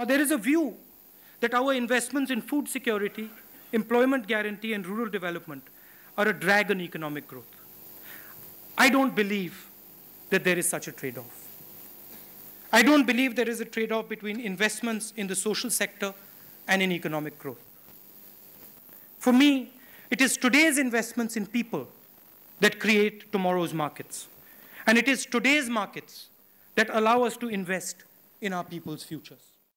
Now, there is a view that our investments in food security, employment guarantee, and rural development are a drag on economic growth. I don't believe that there is such a trade off. I don't believe there is a trade off between investments in the social sector and in economic growth. For me, it is today's investments in people that create tomorrow's markets. And it is today's markets that allow us to invest in our people's futures.